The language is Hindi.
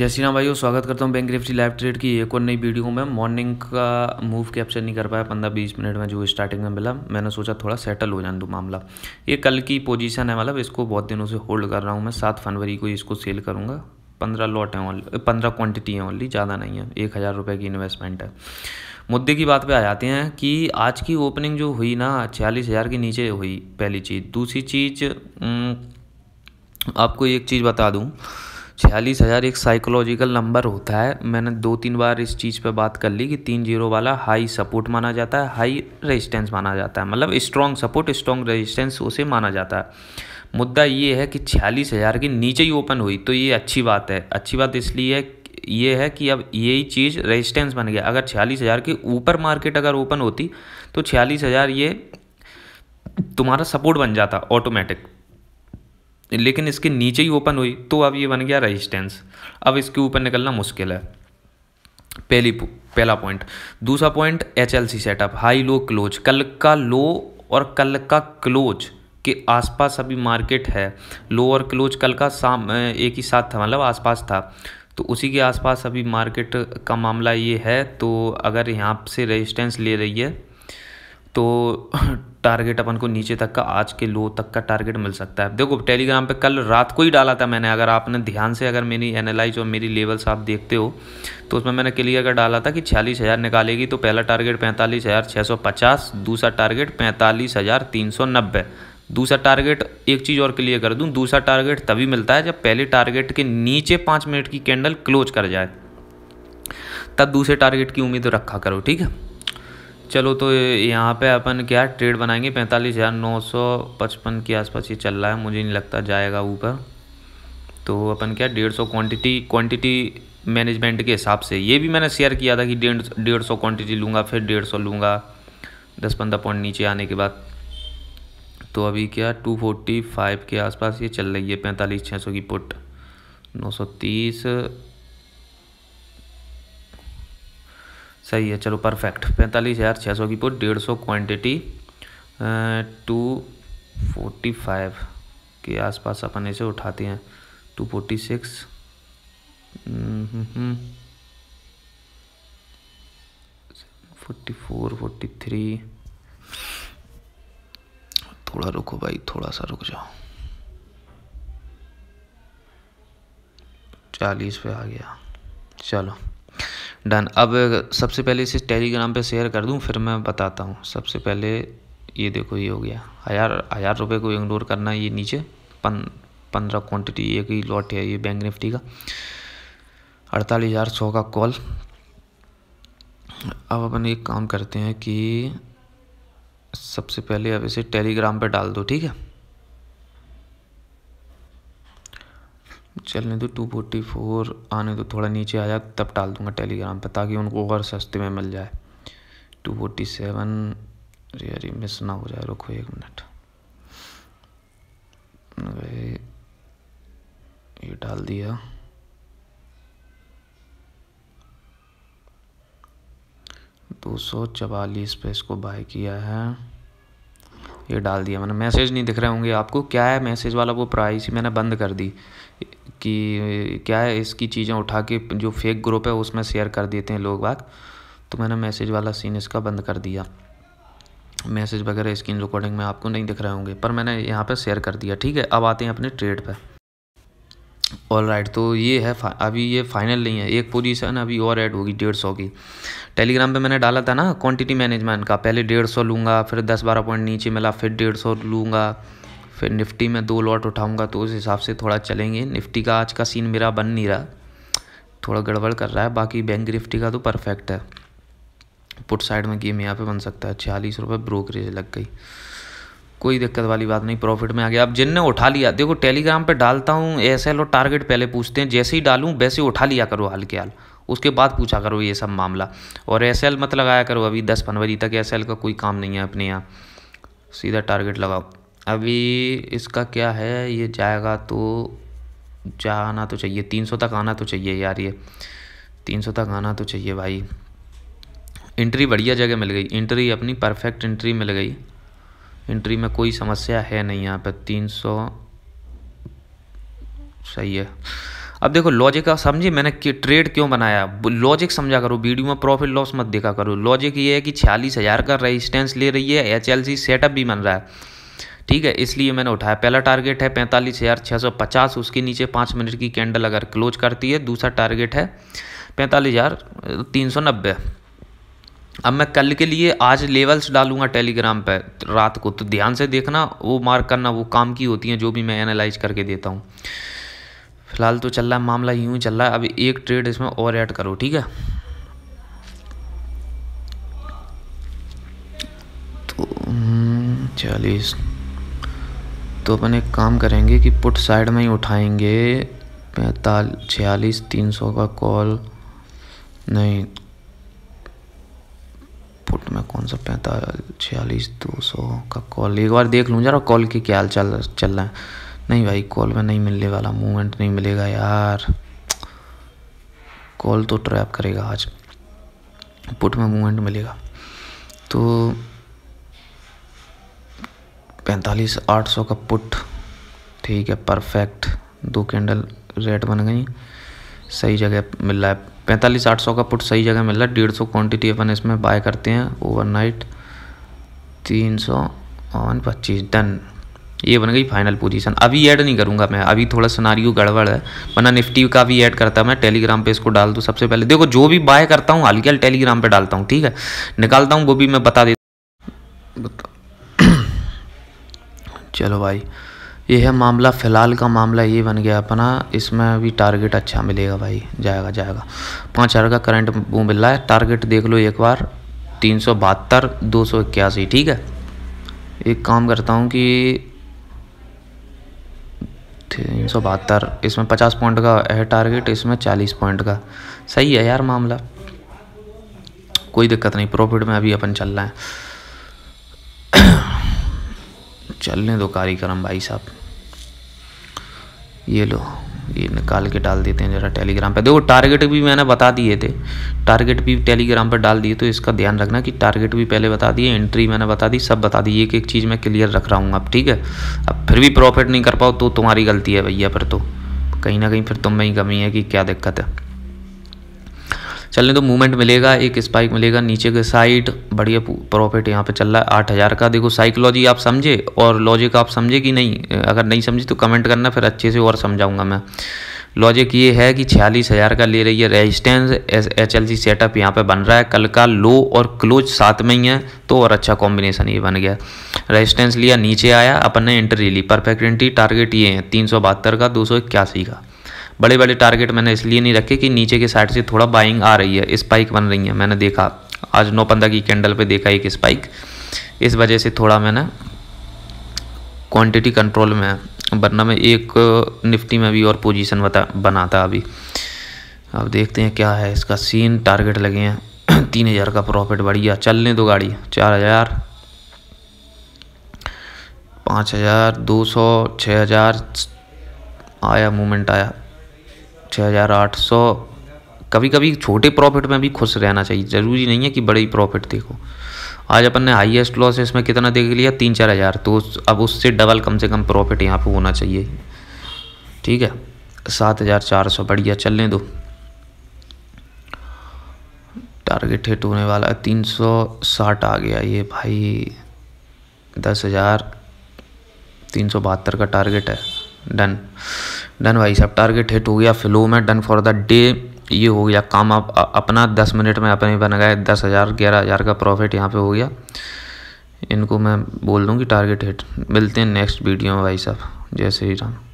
जय श्री राम भाइयों स्वागत करता हूँ बैंक निफ्टी लाइव ट्रेड की एक और नई वीडियो में मॉर्निंग का मूव कैप्चर नहीं कर पाया पंद्रह बीस मिनट में जो स्टार्टिंग में मिला मैंने सोचा थोड़ा सेटल हो जाने दो मामला ये कल की पोजीशन है मतलब इसको बहुत दिनों से होल्ड कर रहा हूँ मैं सात फरवरी को इसको सेल करूँगा पंद्रह लॉट हैं ओनली पंद्रह क्वान्टिटी हैं ओनली ज़्यादा नहीं है एक हज़ार रुपये की इन्वेस्टमेंट है मुद्दे की बात पे आ जाते हैं कि आज की ओपनिंग जो हुई ना छियालीस हज़ार के नीचे हुई पहली चीज़ दूसरी चीज़ हम्म, आपको एक चीज़ बता दूँ छियालीस हज़ार एक साइकोलॉजिकल नंबर होता है मैंने दो तीन बार इस चीज़ पे बात कर ली कि तीन जीरो वाला हाई सपोर्ट माना जाता है हाई रेजिस्टेंस माना जाता है मतलब स्ट्रॉन्ग सपोर्ट स्ट्रॉन्ग रेजिस्टेंस उसे माना जाता है मुद्दा ये है कि छियालीस हज़ार के नीचे ही ओपन हुई तो ये अच्छी बात है अच्छी बात इसलिए है ये है कि अब यही चीज़ रेजिस्टेंस बन गया अगर छियालीस हज़ार के ऊपर मार्केट अगर ओपन होती तो छियालीस हज़ार ये तुम्हारा सपोर्ट बन जाता ऑटोमेटिक लेकिन इसके नीचे ही ओपन हुई तो अब ये बन गया रजिस्टेंस अब इसके ऊपर निकलना मुश्किल है पहली पहला पॉइंट दूसरा point H L C setup high low close कल का लो और कल का क्लोज के आसपास अभी मार्केट है लो और क्लोज कल का शाम एक ही साथ था मतलब आसपास था तो उसी के आसपास अभी मार्केट का मामला ये है तो अगर यहाँ से रेजिस्टेंस ले रही है तो टारगेट अपन को नीचे तक का आज के लो तक का टारगेट मिल सकता है देखो टेलीग्राम पे कल रात को ही डाला था मैंने अगर आपने ध्यान से अगर मेरी एनालाइज और मेरी लेवल्स आप देखते हो तो उसमें मैंने क्लियर कर डाला था कि छियालीस हज़ार निकालेगी तो पहला टारगेट पैंतालीस हज़ार छः सौ पचास दूसरा टारगेट पैंतालीस हज़ार तीन सौ नब्बे दूसरा टारगेट एक चीज़ और क्लियर कर दूँ दूसरा टारगेट तभी मिलता है जब पहले टारगेट के नीचे पाँच मिनट की कैंडल क्लोज कर जाए तब दूसरे टारगेट की उम्मीद रखा करो ठीक है चलो तो यहाँ पे अपन क्या ट्रेड बनाएंगे पैंतालीस हज़ार नौ सौ पचपन के आसपास ये चल रहा है मुझे नहीं लगता जाएगा ऊपर तो अपन क्या डेढ़ सौ क्वान्टिटी क्वान्टिटी मैनेजमेंट के हिसाब से ये भी मैंने शेयर किया था कि डेढ़ डेढ़ सौ क्वान्टिटी लूँगा फिर डेढ़ सौ लूँगा दस पंद्रह पॉइंट नीचे आने के बाद तो अभी क्या टू फोर्टी फाइव के आसपास ये चल रही है पैंतालीस छः सौ की पुट नौ सौ तीस सही है चलो परफेक्ट पैंतालीस हज़ार छः सौ की पुट डेढ़ सौ क्वान्टिटी टू फोर्टी फाइव के आसपास अपन इसे उठाते हैं two forty six forty four forty three थोड़ा रुको भाई थोड़ा सा रुक जाओ चालीस पे आ गया चलो डन अब सबसे पहले इसे टेलीग्राम पे शेयर कर दूँ फिर मैं बताता हूँ सबसे पहले ये देखो ये हो गया हज़ार हज़ार रुपये को इग्नोर करना ये नीचे पन पंद्रह क्वान्टिटी एक ही लॉट है ये बैंक निफ्टी का अड़तालीस हज़ार सौ का कॉल अब अपन एक काम करते हैं कि सबसे पहले अब इसे टेलीग्राम पे डाल दो ठीक है चलने दो टू फोर्टी फोर आने दो थोड़ा नीचे आ जाए तब डाल दूँगा टेलीग्राम पर ताकि उनको और सस्ते में मिल जाए टू फोर्टी सेवन अरे मिस ना हो जाए रुको एक मिनट ये डाल दिया दो सौ चवालीस पे इसको बाय किया है ये डाल दिया मैंने मैसेज नहीं दिख रहे होंगे आपको क्या है मैसेज वाला वो प्राइस मैंने बंद कर दी कि क्या है इसकी चीज़ें उठा के जो फेक ग्रुप है उसमें शेयर कर देते हैं लोग बाग तो मैंने मैसेज वाला सीन इसका बंद कर दिया मैसेज वगैरह स्क्रीन रिकॉर्डिंग में आपको नहीं दिख रहे होंगे पर मैंने यहाँ पर शेयर कर दिया ठीक है अब आते हैं अपने ट्रेड पर ऑल राइट तो ये है अभी ये फाइनल नहीं है एक पोजीशन अभी और ऐड होगी डेढ़ सौ की टेलीग्राम पे मैंने डाला था ना क्वांटिटी मैनेजमेंट का पहले डेढ़ सौ लूँगा फिर दस बारह पॉइंट नीचे मिला फिर डेढ़ सौ लूँगा फिर निफ्टी में दो लॉट उठाऊँगा तो उस हिसाब से थोड़ा चलेंगे निफ्टी का आज का सीन मेरा बन नहीं रहा थोड़ा गड़बड़ कर रहा है बाकी बैंक निफ्टी का तो परफेक्ट है पुट साइड में गेम यहाँ पे बन सकता है छियालीस रुपये ब्रोकरेज लग गई कोई दिक्कत वाली बात नहीं प्रॉफिट में आ गया अब जिनने उठा लिया देखो टेलीग्राम पे डालता हूँ ऐसे और टारगेट पहले पूछते हैं जैसे ही डालूँ वैसे उठा लिया करो हाल के हाल उसके बाद पूछा करो ये सब मामला और एस मत लगाया करो अभी दस फनवरी तक एस का कोई काम नहीं है अपने यहाँ सीधा टारगेट लगाओ अभी इसका क्या है ये जाएगा तो जाना तो चाहिए तीन सौ तक आना तो चाहिए यार ये तीन सौ तक आना तो चाहिए भाई इंट्री बढ़िया जगह मिल गई इंट्री अपनी परफेक्ट इंट्री मिल गई एंट्री में कोई समस्या है नहीं यहाँ पर तीन सौ सही है अब देखो लॉजिक आप समझिए मैंने कि ट्रेड क्यों बनाया लॉजिक समझा करो वीडियो में प्रॉफिट लॉस मत देखा करो लॉजिक ये है कि छियालीस हज़ार का रेजिस्टेंस ले रही है एच सेटअप भी बन रहा है ठीक है इसलिए मैंने उठाया पहला टारगेट है पैंतालीस हज़ार छः सौ पचास उसके नीचे पाँच मिनट की कैंडल अगर क्लोज करती है दूसरा टारगेट है पैंतालीस हज़ार तीन सौ नब्बे अब मैं कल के लिए आज लेवल्स डालूंगा टेलीग्राम पर रात को तो ध्यान से देखना वो मार्क करना वो काम की होती हैं जो भी मैं एनालाइज करके देता हूँ फिलहाल तो चल रहा है मामला यूँ ही चल रहा है अब एक ट्रेड इसमें और ऐड करो ठीक है तो हम्म, चालीस तो अपन एक काम करेंगे कि पुट साइड में ही उठाएंगे पैंतालीस छियालीस तीन सौ का कॉल नहीं में कौन सा पैंतालीस छियालीस दो सौ का कॉल एक बार देख लूँ जरा कॉल की क्या चल चल रहा है नहीं भाई कॉल में नहीं मिलने वाला मूवमेंट नहीं मिलेगा यार कॉल तो ट्रैप करेगा आज पुट में मूवमेंट मिलेगा तो पैंतालीस आठ सौ का पुट ठीक है परफेक्ट दो कैंडल रेड बन गई सही जगह मिल रहा है पैंतालीस आठ सौ का पुट सही जगह मिल रहा है डेढ़ सौ क्वान्टिटी अपन इसमें बाय करते हैं ओवरनाइट तीन सौ और पच्चीस डन ये बन गई फाइनल पोजीशन अभी ऐड नहीं करूँगा मैं अभी थोड़ा सुनारी गड़बड़ है वरना निफ्टी का भी ऐड करता मैं टेलीग्राम पे इसको डाल दूँ सबसे पहले देखो जो भी बाय करता हूँ हल्की हल टेलीग्राम पे डालता हूँ ठीक है निकालता हूँ वो भी मैं बता देता चलो भाई यह मामला फ़िलहाल का मामला ये बन गया अपना इसमें अभी टारगेट अच्छा मिलेगा भाई जाएगा जाएगा पाँच हज़ार का करंट वो मिल रहा है टारगेट देख लो एक बार तीन सौ बहत्तर दो सौ इक्यासी ठीक है एक काम करता हूँ कि तीन सौ बहत्तर इसमें पचास पॉइंट का है टारगेट इसमें चालीस पॉइंट का सही है यार मामला कोई दिक्कत नहीं प्रॉफिट में अभी अपन चल रहे हैं चलने दो कार्यक्रम भाई साहब ये लो ये निकाल के डाल देते हैं ज़रा टेलीग्राम पे देखो टारगेट भी मैंने बता दिए थे टारगेट भी टेलीग्राम पर डाल दिए तो इसका ध्यान रखना कि टारगेट भी पहले बता दिए एंट्री मैंने बता दी सब बता दी एक एक चीज़ मैं क्लियर रख रहा हूँ अब ठीक है अब फिर भी प्रॉफिट नहीं कर पाओ तो तुम्हारी गलती है भैया फिर तो कहीं ना कहीं फिर तुम्हें ही कमी है कि क्या दिक्कत है चलने तो मूवमेंट मिलेगा एक स्पाइक मिलेगा नीचे के साइड बढ़िया प्रॉफिट यहाँ पे चल रहा है आठ हज़ार का देखो साइकोलॉजी आप समझे और लॉजिक आप समझे कि नहीं अगर नहीं समझे तो कमेंट करना फिर अच्छे से और समझाऊंगा मैं लॉजिक ये है कि छियालीस हज़ार का ले रही है resistance H L C setup यहाँ पे बन रहा है कल का लो और क्लोज साथ में ही है तो और अच्छा कॉम्बिनेशन ये बन गया रेजिस्टेंस लिया नीचे आया अपन ने एंट्री ली परफेक्ट एंट्री टारगेट ये है तीन सौ बहत्तर का दो सौ इक्यासी का बड़े बड़े टारगेट मैंने इसलिए नहीं रखे कि नीचे के साइड से थोड़ा बाइंग आ रही है स्पाइक बन रही है मैंने देखा आज नौ पंद्रह की कैंडल पे देखा एक स्पाइक इस वजह से थोड़ा मैंने क्वांटिटी कंट्रोल में वरना मैं एक निफ्टी में भी और पोजिशन बता बनाता अभी अब देखते हैं क्या है इसका सीन टारगेट लगे हैं तीन हज़ार का प्रॉफिट बढ़िया चलने दो गाड़ी चार हज़ार पाँच हज़ार दो सौ छः हज़ार आया मोमेंट आया छः हज़ार आठ सौ कभी कभी छोटे प्रॉफिट में भी खुश रहना चाहिए ज़रूरी नहीं है कि बड़े ही प्रॉफिट देखो आज अपन ने हाईएस्ट लॉस इसमें कितना देख लिया तीन चार हज़ार तो अब उससे डबल कम से कम प्रॉफिट यहाँ पर होना चाहिए ठीक है सात हज़ार चार सौ बढ़िया चलने दो टारगेट हिट होने वाला है तीन सौ साठ आ गया ये भाई दस हज़ार तीन सौ बहत्तर का टारगेट है डन डन भाई साहब टारगेट हिट हो गया फ्लो में डन फॉर द डे ये हो गया काम आप अपना दस मिनट में अपने बन गए दस हज़ार ग्यारह हज़ार का प्रॉफिट यहाँ पे हो गया इनको मैं बोल दूँ कि टारगेट हिट मिलते हैं नेक्स्ट वीडियो में भाई साहब जय श्री राम